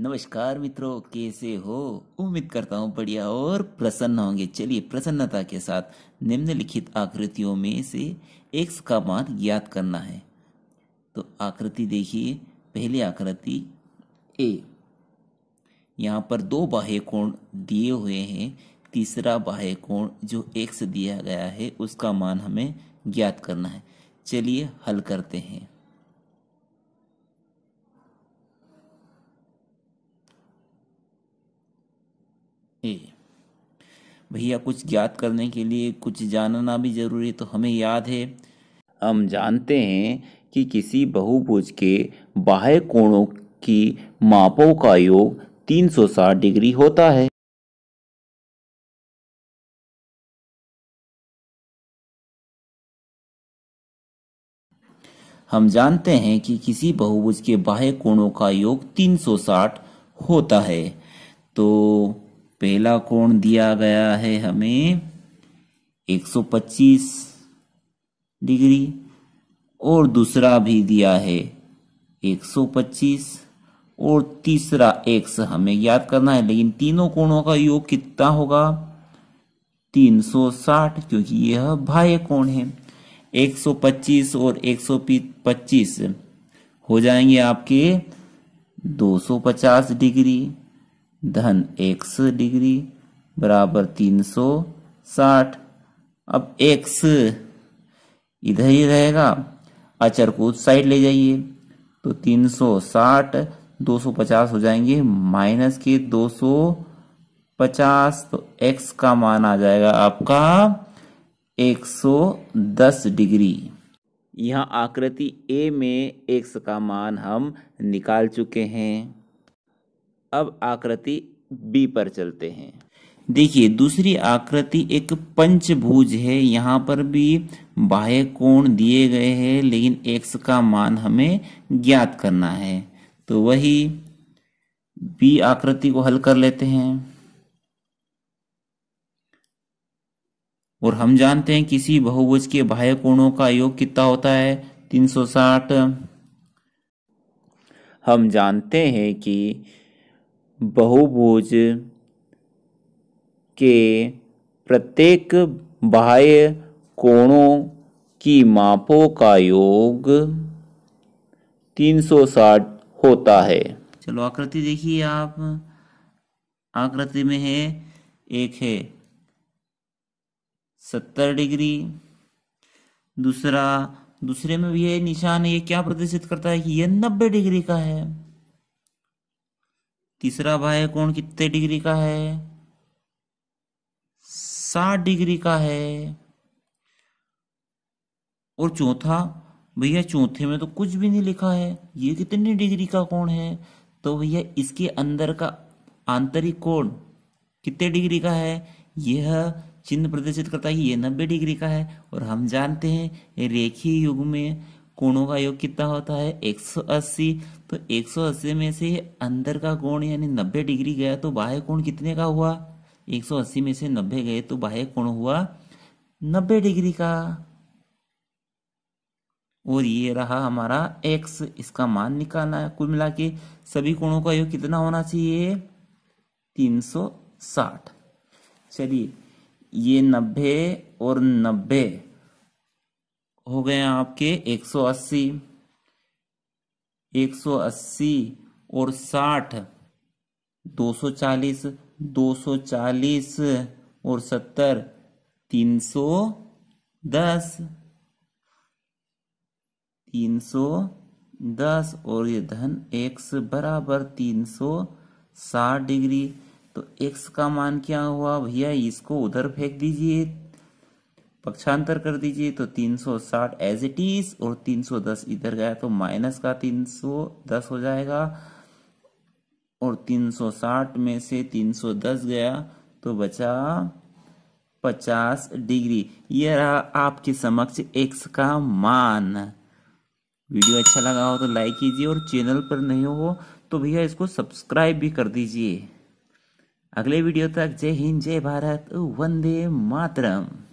नमस्कार मित्रों कैसे हो उम्मीद करता हूँ बढ़िया और प्रसन्न होंगे चलिए प्रसन्नता के साथ निम्नलिखित आकृतियों में से एक का मान ज्ञात करना है तो आकृति देखिए पहली आकृति ए यहाँ पर दो बाह्य कोण दिए हुए हैं तीसरा बाह्य कोण जो एक्स दिया गया है उसका मान हमें ज्ञात करना है चलिए हल करते हैं भैया कुछ ज्ञात करने के लिए कुछ जानना भी जरूरी तो हमें याद है हम जानते हैं कि किसी बहुभुज के बाह्य कोणों की मापों का योग 360 डिग्री होता है हम जानते हैं कि किसी बहुभुज के बाह्य कोणों का योग 360 होता है तो पहला कोण दिया गया है हमें 125 डिग्री और दूसरा भी दिया है 125 और तीसरा एक्स हमें याद करना है लेकिन तीनों कोणों का योग कितना होगा 360 क्योंकि यह बाह्य कोण है 125 और 125 हो जाएंगे आपके 250 डिग्री धन एक्स डिग्री बराबर तीन सौ साठ अब एक्स इधर ही रहेगा अचर को उस साइड ले जाइए तो तीन सौ साठ दो सौ पचास हो जाएंगे माइनस के दो सौ पचास तो एक्स का मान आ जाएगा आपका एक सौ दस डिग्री यहाँ आकृति ए में एक्स का मान हम निकाल चुके हैं अब आकृति बी पर चलते हैं देखिए दूसरी आकृति एक पंचभुज है यहाँ पर भी बाह्य कोण दिए गए हैं लेकिन एक्स का मान हमें ज्ञात करना है तो वही बी आकृति को हल कर लेते हैं और हम जानते हैं किसी बहुभुज के बाह्य कोणों का योग कितना होता है 360 हम जानते हैं कि बहुभुज के प्रत्येक बाह्य कोणों की मापों का योग 360 होता है चलो आकृति देखिए आप आकृति में है एक है सत्तर डिग्री दूसरा दूसरे में भी है निशान ये क्या प्रदर्शित करता है कि यह नब्बे डिग्री का है तीसरा बाह्य कोण कितने डिग्री का है साठ डिग्री का है और चौथा भैया चौथे में तो कुछ भी नहीं लिखा है ये कितने डिग्री का कोण है तो भैया इसके अंदर का आंतरिक कोण कितने डिग्री का है यह चिन्ह प्रदर्शित करता है ये नब्बे डिग्री का है और हम जानते हैं रेखीय युग में कोणों का योग कितना होता है 180 तो 180 में से अंदर का कोण यानी 90 डिग्री गया तो बाह्य कोण कितने का हुआ 180 में से 90 गए तो बाह्य कोण हुआ 90 डिग्री का और ये रहा हमारा x इसका मान निकालना है कुल मिला के सभी कोणों का योग कितना होना चाहिए 360 चलिए ये 90 और 90 हो गए आपके 180 180 और 60 240 240 और 70 310 310 और ये धन x बराबर 360 डिग्री तो x का मान क्या हुआ भैया इसको उधर फेंक दीजिए पक्षांतर कर दीजिए तो 360 एज इट इज और 310 इधर गया तो माइनस का 310 हो जाएगा और 360 में से 310 गया तो बचा 50 डिग्री ये रहा आपके समक्ष एक्स का मान वीडियो अच्छा लगा हो तो लाइक कीजिए और चैनल पर नहीं हो तो भैया इसको सब्सक्राइब भी कर दीजिए अगले वीडियो तक जय हिंद जय भारत वंदे मातरम